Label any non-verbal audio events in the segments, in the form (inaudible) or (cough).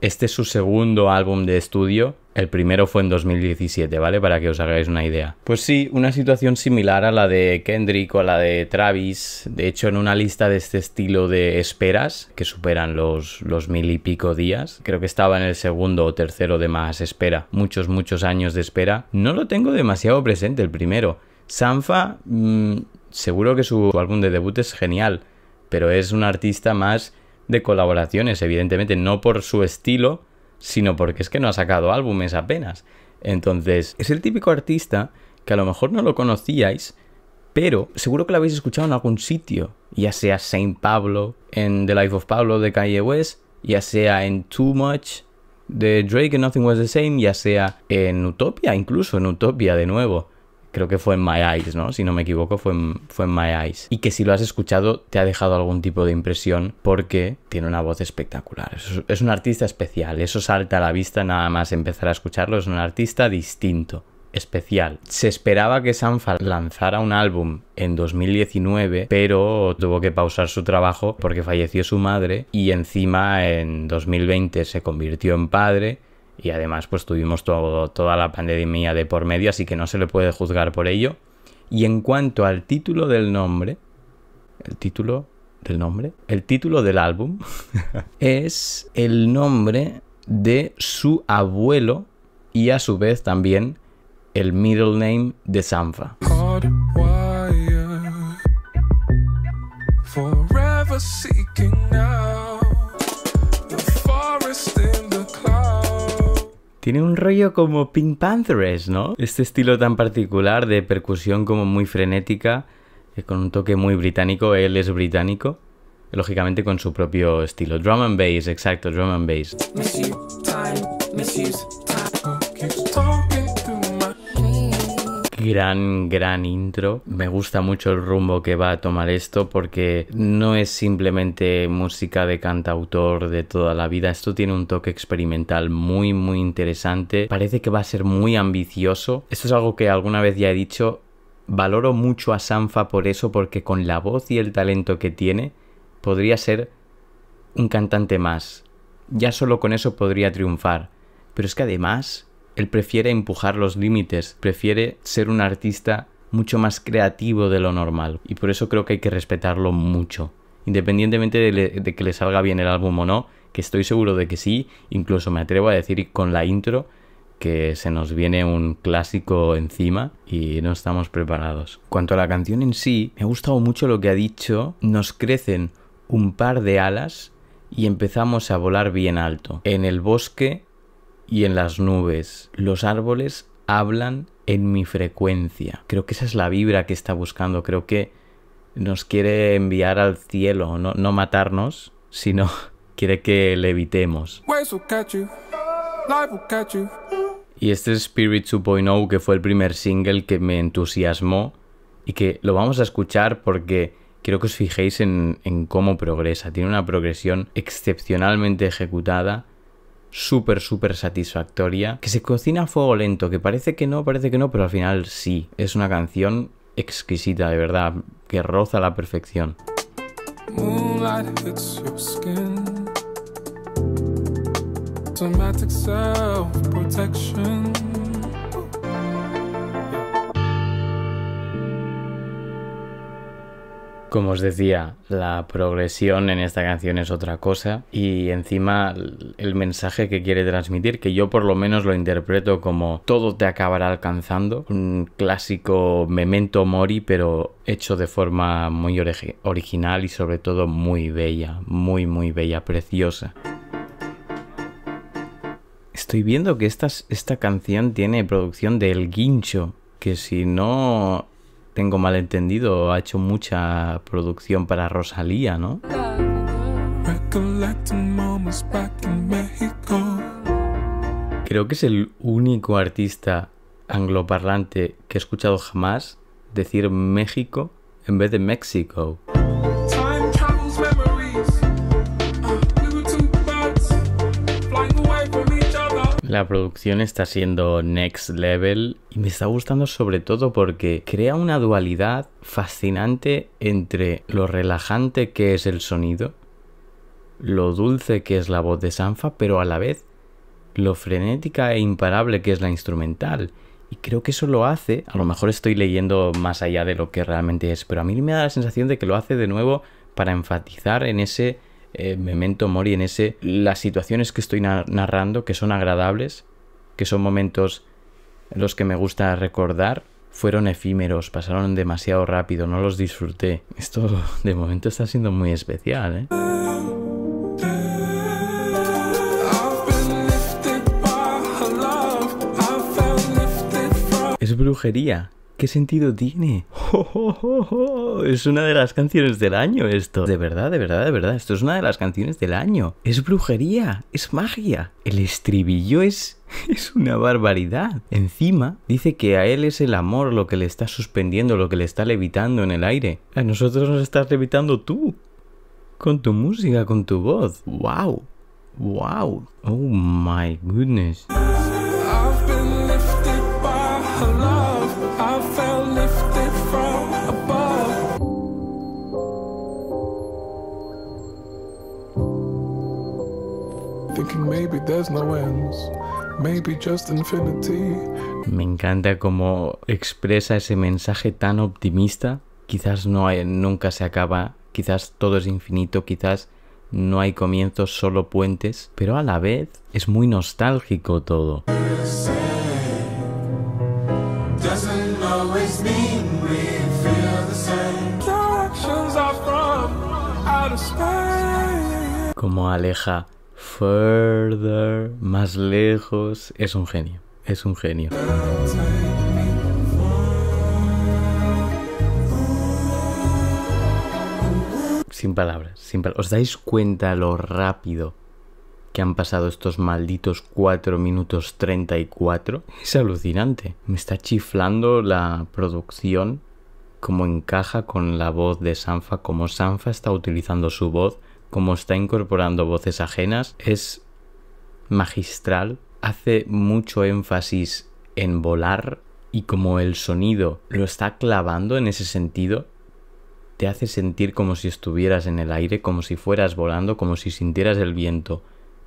Este es su segundo álbum de estudio. El primero fue en 2017, ¿vale? Para que os hagáis una idea. Pues sí, una situación similar a la de Kendrick o a la de Travis. De hecho, en una lista de este estilo de esperas, que superan los, los mil y pico días, creo que estaba en el segundo o tercero de más espera. Muchos, muchos años de espera. No lo tengo demasiado presente el primero. Sanfa, mm, seguro que su álbum de debut es genial, pero es un artista más de colaboraciones, evidentemente no por su estilo, sino porque es que no ha sacado álbumes apenas. Entonces, es el típico artista que a lo mejor no lo conocíais, pero seguro que lo habéis escuchado en algún sitio, ya sea Saint Pablo en The Life of Pablo de Kanye West, ya sea en Too Much de Drake Nothing Was the Same, ya sea en Utopia, incluso en Utopia de nuevo creo que fue en My Eyes, ¿no? Si no me equivoco, fue en, fue en My Eyes. Y que si lo has escuchado, te ha dejado algún tipo de impresión porque tiene una voz espectacular. Es, un artista especial, eso salta a la vista nada más empezar a escucharlo, es un artista distinto especial. Se esperaba que Sanfa lanzara un álbum en 2019, pero tuvo que pausar su trabajo porque falleció su madre y encima en 2020 se convirtió en padre y además pues tuvimos toda la pandemia de por medio, así que no se le puede juzgar por ello. Y en cuanto al título del nombre, el título del nombre, el título del álbum (laughs) es el nombre de su abuelo y a su vez también el middle name de Sanfa. Tiene un rollo como Pink Panthers, ¿no? Este estilo tan particular de percusión como muy frenética, eh, con un toque muy británico, él es británico, lógicamente con su propio estilo. Drum and bass, exacto, drum and bass. gran, gran intro. Me gusta mucho el rumbo que va a tomar esto porque no es simplemente música de cantautor de toda la vida. Esto tiene un toque experimental muy, muy interesante. Parece que va a ser muy ambicioso. Esto es algo que alguna vez ya he dicho. Valoro mucho a Sanfa por eso porque con la voz y el talento que tiene podría ser un cantante más. Ya solo con eso podría triunfar. Pero es que además él prefiere empujar los límites, prefiere ser un artista mucho más creativo de lo normal. Y por eso creo que hay que respetarlo mucho. Independientemente de, que le salga bien el álbum o no, que estoy seguro de que sí, incluso me atrevo a decir con la intro que se nos viene un clásico encima y no estamos preparados. Cuanto a la canción en sí, me ha gustado mucho lo que ha dicho, nos crecen un par de alas y empezamos a volar bien alto. En el bosque y en las nubes. Los árboles hablan en mi frecuencia. Creo que esa es la vibra que está buscando. Creo que nos quiere enviar al cielo, no, no matarnos, sino (laughs) quiere que le evitemos. Y este es Spirit 2.0, que fue el primer single que me entusiasmó y que lo vamos a escuchar porque quiero que os fijéis en, en cómo progresa. Tiene una progresión excepcionalmente ejecutada súper, súper satisfactoria, que se cocina a fuego lento, que parece que no, parece que no, pero al final sí, es una canción exquisita, de verdad, que roza la perfección. Moonlight Como os decía, la progresión en esta canción es otra cosa y encima el mensaje que quiere transmitir, que yo por lo menos lo interpreto como todo te acabará alcanzando, un clásico memento mori, pero hecho de forma muy original y sobre todo muy bella, muy muy bella, preciosa. Estoy viendo que esta, esta canción tiene producción del Guincho, que si no tengo malentendido, ha hecho mucha producción para Rosalía, ¿no? Creo que es el único artista angloparlante que he escuchado jamás decir México en vez de México. La producción está siendo next level y me está gustando sobre todo porque crea una dualidad fascinante entre lo relajante que es el sonido, lo dulce que es la voz de Sanfa, pero a la vez lo frenética e imparable que es la instrumental. Y creo que eso lo hace, a lo mejor estoy leyendo más allá de lo que realmente es, pero a mí me da la sensación de que lo hace de nuevo para enfatizar en ese me eh, memento mori, en ese las situaciones que estoy narrando, que son agradables, que son momentos los que me gusta recordar, fueron efímeros, pasaron demasiado rápido, no los disfruté. Esto de momento está siendo muy especial, ¿eh? Es brujería. ¿Qué sentido tiene? (laughs) es una de las canciones del año esto. De verdad, de verdad, de verdad. Esto es una de las canciones del año. Es brujería, es magia. El estribillo es (laughs) es una barbaridad. Encima, dice que a él es el amor lo que le está suspendiendo, lo que le está levitando en el aire. A nosotros nos estás levitando tú. Con tu música, con tu voz. ¡Wow! ¡Wow! ¡Oh my goodness! Me encanta cómo expresa ese mensaje tan optimista. Quizás no hay, nunca se acaba, quizás todo es infinito, quizás no hay comienzos, solo puentes, pero a la vez es muy nostálgico todo. Como aleja further, más lejos. Es un genio, es un genio. Sin palabras, sin palabras. ¿Os dais cuenta lo rápido que han pasado estos malditos 4 minutos 34? Es alucinante. Me está chiflando la producción como encaja con la voz de Sanfa, como Sanfa está utilizando su voz como está incorporando voces ajenas, es magistral. Hace mucho énfasis en volar y como el sonido lo está clavando en ese sentido, te hace sentir como si estuvieras en el aire, como si fueras volando, como si sintieras el viento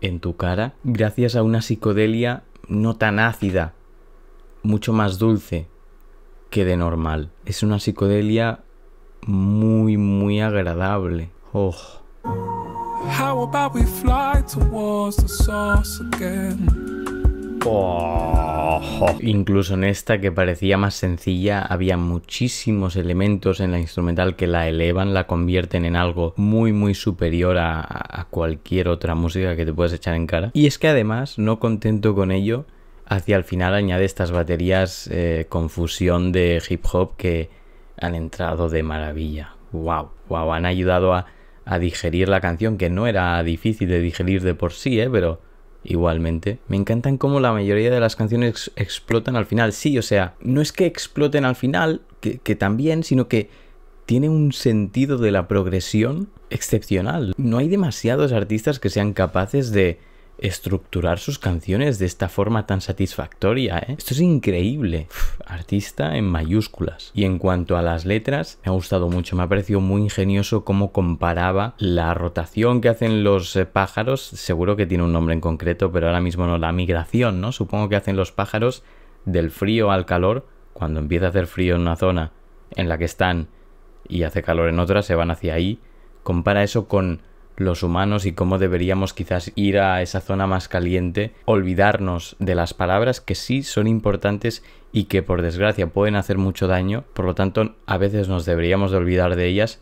en tu cara, gracias a una psicodelia no tan ácida, mucho más dulce que de normal. Es una psicodelia muy, muy agradable. Oh incluso en esta que parecía más sencilla había muchísimos elementos en la instrumental que la elevan, la convierten en algo muy muy superior a, cualquier otra música que te puedes echar en cara. Y es que además, no contento con ello, hacia el final añade estas baterías eh, con fusión de hip hop que han entrado de maravilla. ¡Wow! ¡Wow! Han ayudado a a digerir la canción, que no era difícil de digerir de por sí, ¿eh? pero igualmente. Me encantan cómo la mayoría de las canciones explotan al final. Sí, o sea, no es que exploten al final, que, que también, sino que tiene un sentido de la progresión excepcional. No hay demasiados artistas que sean capaces de estructurar sus canciones de esta forma tan satisfactoria, ¿eh? Esto es increíble. artista en mayúsculas. Y en cuanto a las letras, me ha gustado mucho, me ha parecido muy ingenioso cómo comparaba la rotación que hacen los eh, pájaros, seguro que tiene un nombre en concreto, pero ahora mismo no, la migración, ¿no? Supongo que hacen los pájaros del frío al calor, cuando empieza a hacer frío en una zona en la que están y hace calor en otra, se van hacia ahí. Compara eso con los humanos y cómo deberíamos quizás ir a esa zona más caliente, olvidarnos de las palabras que sí son importantes y que por desgracia pueden hacer mucho daño, por lo tanto a veces nos deberíamos de olvidar de ellas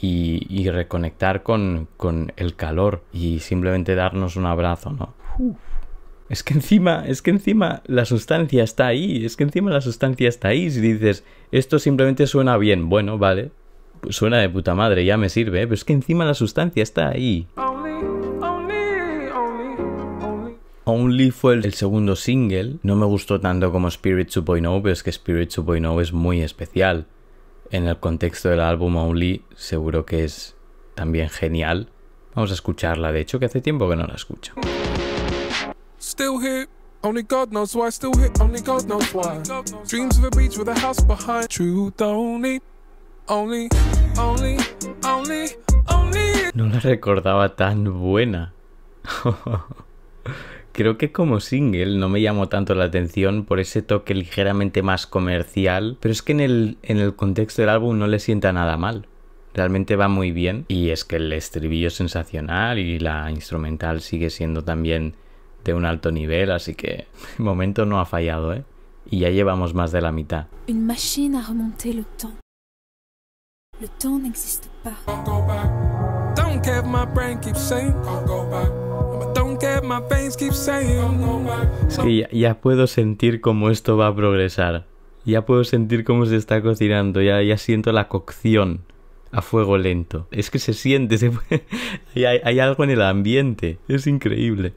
y, reconectar con, con, el calor y simplemente darnos un abrazo, ¿no? Es que encima, es que encima la sustancia está ahí, es que encima la sustancia está ahí. Si dices, esto simplemente suena bien, bueno, vale, suena de puta madre, ya me sirve, ¿eh? pero es que encima la sustancia está ahí. Only fue el segundo single. No me gustó tanto como Spirit 2.0, pero es que Spirit 2.0 es muy especial. En el contexto del álbum Only, seguro que es también genial. Vamos a escucharla, de hecho, que hace tiempo que no la escucho. Still here. Only God knows why, still here, only God knows why. Dreams of a beach with a house behind. Truth only no la recordaba tan buena. (laughs) Creo que como single no me llamó tanto la atención por ese toque ligeramente más comercial, pero es que en el, en el contexto del álbum no le sienta nada mal. Realmente va muy bien y es que el estribillo es sensacional y la instrumental sigue siendo también de un alto nivel, así que (laughs) el momento no ha fallado, ¿eh? Y ya llevamos más de la mitad es que ya puedo sentir cómo esto va a progresar. Ya puedo sentir cómo se está cocinando. Ya, ya siento la cocción a fuego lento. Es que se siente, (laughs) hay, hay, algo en el ambiente. Es increíble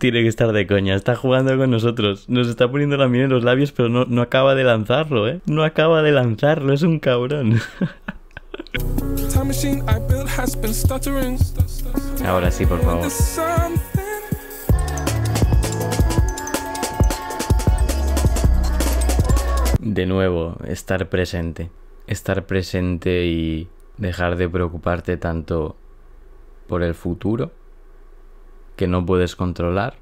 tiene que estar de coña. Está jugando con nosotros. Nos está poniendo la miel en los labios, pero no, no acaba de lanzarlo, ¿eh? No acaba de lanzarlo. Es un cabrón. (laughs) Ahora sí, por favor. De nuevo, estar presente. Estar presente y dejar de preocuparte tanto por el futuro que no puedes controlar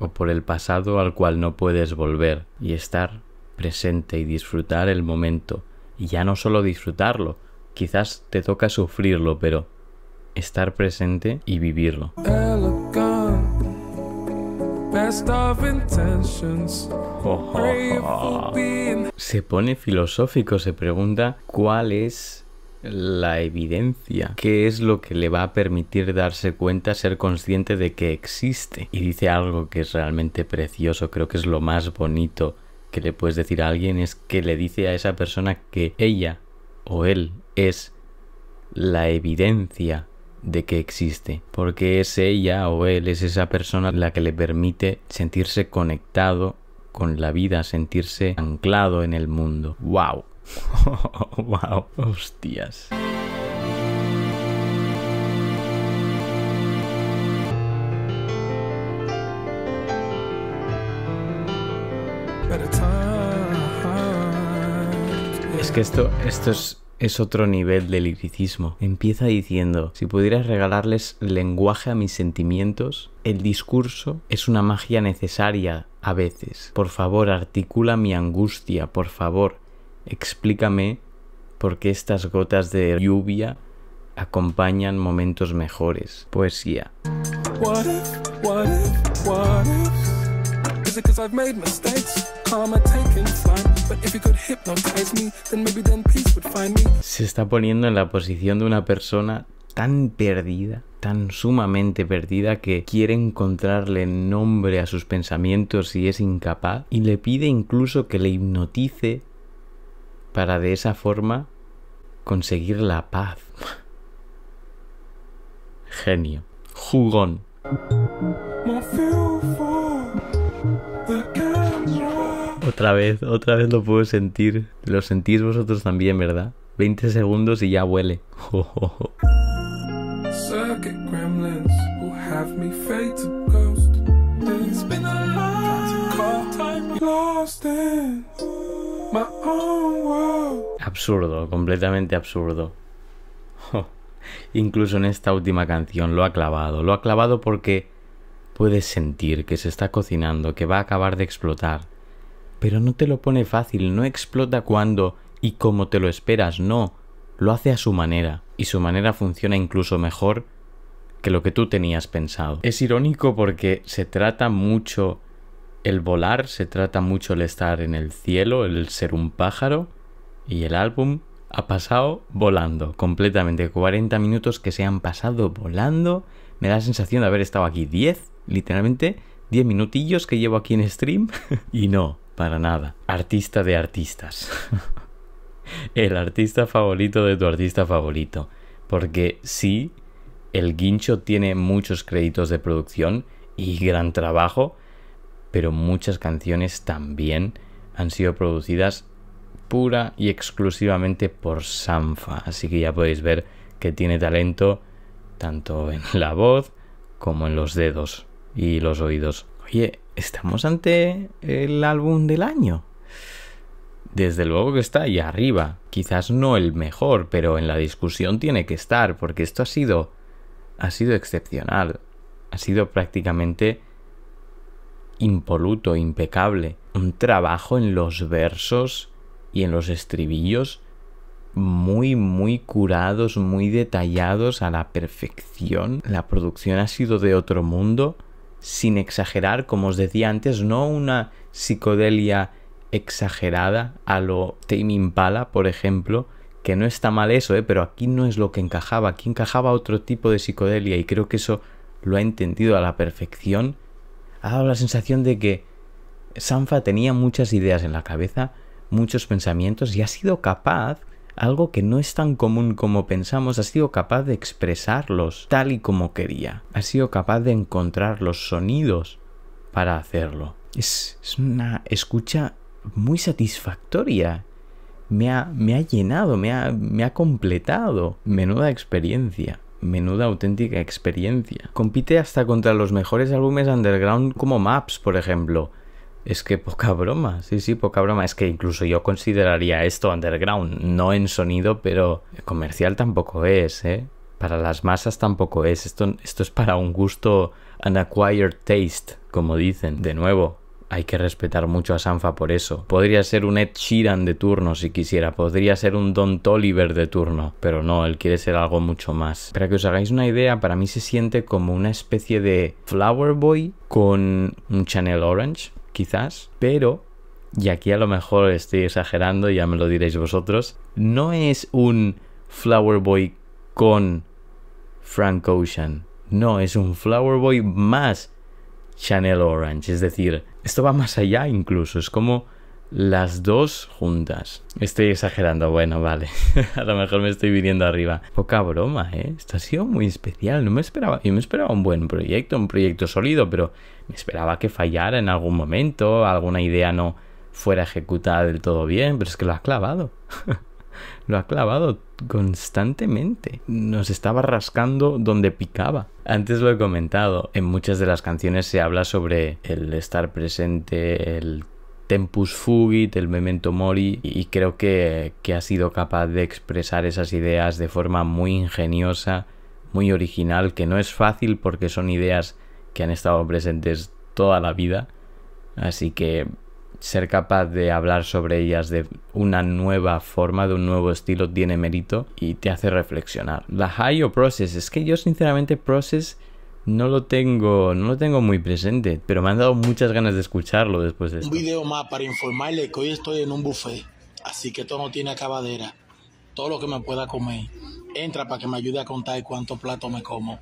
o por el pasado al cual no puedes volver y estar presente y disfrutar el momento. Y ya no solo disfrutarlo, quizás te toca sufrirlo, pero estar presente y vivirlo. (laughs) Se pone filosófico, se pregunta cuál es la evidencia, qué es lo que le va a permitir darse cuenta, ser consciente de que existe. Y dice algo que es realmente precioso, creo que es lo más bonito que le puedes decir a alguien, es que le dice a esa persona que ella o él es la evidencia de que existe, porque es ella o él, es esa persona la que le permite sentirse conectado con la vida, sentirse anclado en el mundo. ¡Wow! (laughs) wow, hostias. Es que esto, esto es, es otro nivel de liricismo. Empieza diciendo, si pudieras regalarles lenguaje a mis sentimientos, el discurso es una magia necesaria a veces. Por favor, articula mi angustia, por favor, Explícame por qué estas gotas de lluvia acompañan momentos mejores. Poesía. Se está poniendo en la posición de una persona tan perdida, tan sumamente perdida que quiere encontrarle nombre a sus pensamientos y es incapaz y le pide incluso que le hipnotice para de esa forma conseguir la paz. Genio. Jugón. Otra vez, otra vez lo puedo sentir. Lo sentís vosotros también, ¿verdad? 20 segundos y ya huele. Oh, absurdo, completamente absurdo. incluso en esta última canción lo ha clavado. Lo ha clavado porque puedes sentir que se está cocinando, que va a acabar de explotar. Pero no te lo pone fácil, no explota cuando y como te lo esperas, no. Lo hace a su manera, y su manera funciona incluso mejor que lo que tú tenías pensado. Es irónico porque se trata mucho el volar se trata mucho el estar en el cielo, el ser un pájaro, y el álbum ha pasado volando completamente. 40 minutos que se han pasado volando. Me da la sensación de haber estado aquí 10, literalmente 10 minutillos que llevo aquí en stream. (laughs) y no, para nada. Artista de artistas. (laughs) el artista favorito de tu artista favorito. Porque sí, el guincho tiene muchos créditos de producción y gran trabajo pero muchas canciones también han sido producidas pura y exclusivamente por Sanfa. Así que ya podéis ver que tiene talento tanto en (laughs) la voz como en los dedos y los oídos. Oye, estamos ante el álbum del año. Desde luego que está ahí arriba. Quizás no el mejor, pero en la discusión tiene que estar, porque esto ha sido. ha sido excepcional. Ha sido prácticamente impoluto, impecable, un trabajo en los versos y en los estribillos muy, muy curados, muy detallados a la perfección. La producción ha sido de otro mundo, sin exagerar, como os decía antes, no una psicodelia exagerada a lo Tame Impala, por ejemplo, que no está mal eso, ¿eh? pero aquí no es lo que encajaba, aquí encajaba otro tipo de psicodelia y creo que eso lo ha entendido a la perfección ha dado la sensación de que Sanfa tenía muchas ideas en la cabeza, muchos pensamientos y ha sido capaz, algo que no es tan común como pensamos, ha sido capaz de expresarlos tal y como quería, ha sido capaz de encontrar los sonidos para hacerlo. Es, una escucha muy satisfactoria. Me ha, llenado, me ha completado. Menuda experiencia. Menuda auténtica experiencia. Compite hasta contra los mejores álbumes underground como Maps, por ejemplo. Es que poca broma, sí, sí, poca broma. Es que incluso yo consideraría esto underground, no en sonido, pero comercial tampoco es, ¿eh? Para las masas tampoco es. Esto, esto es para un gusto, an acquired taste, como dicen. De nuevo, hay que respetar mucho a Sanfa por eso. Podría ser un Ed Sheeran de turno si quisiera, podría ser un Don Toliver de turno, pero no, él quiere ser algo mucho más. Para que os hagáis una idea, para mí se siente como una especie de Flower Boy con un Chanel Orange, quizás, pero y aquí a lo mejor estoy exagerando, ya me lo diréis vosotros, no es un Flower Boy con Frank Ocean, no, es un Flower Boy más Chanel Orange. Es decir, esto va más allá incluso, es como las dos juntas. Estoy exagerando, bueno, vale. (laughs) a lo mejor me estoy viniendo arriba. Poca broma, ¿eh? Esto ha sido muy especial. No me esperaba, yo me esperaba un buen proyecto, un proyecto sólido, pero me esperaba que fallara en algún momento, alguna idea no fuera ejecutada del todo bien, pero es que lo ha clavado. (laughs) lo ha clavado constantemente. Nos estaba rascando donde picaba. Antes lo he comentado, en muchas de las canciones se habla sobre el estar presente, el tempus fugit, el memento mori, y creo que, que ha sido capaz de expresar esas ideas de forma muy ingeniosa, muy original, que no es fácil porque son ideas que han estado presentes toda la vida. Así que ser capaz de hablar sobre ellas de una nueva forma, de un nuevo estilo, tiene mérito y te hace reflexionar. La high o process, es que yo sinceramente process no lo tengo, no lo tengo muy presente, pero me han dado muchas ganas de escucharlo después de esto. Un video más para informarle que hoy estoy en un buffet, así que todo no tiene acabadera. Todo lo que me pueda comer entra para que me ayude a contar cuánto plato me como.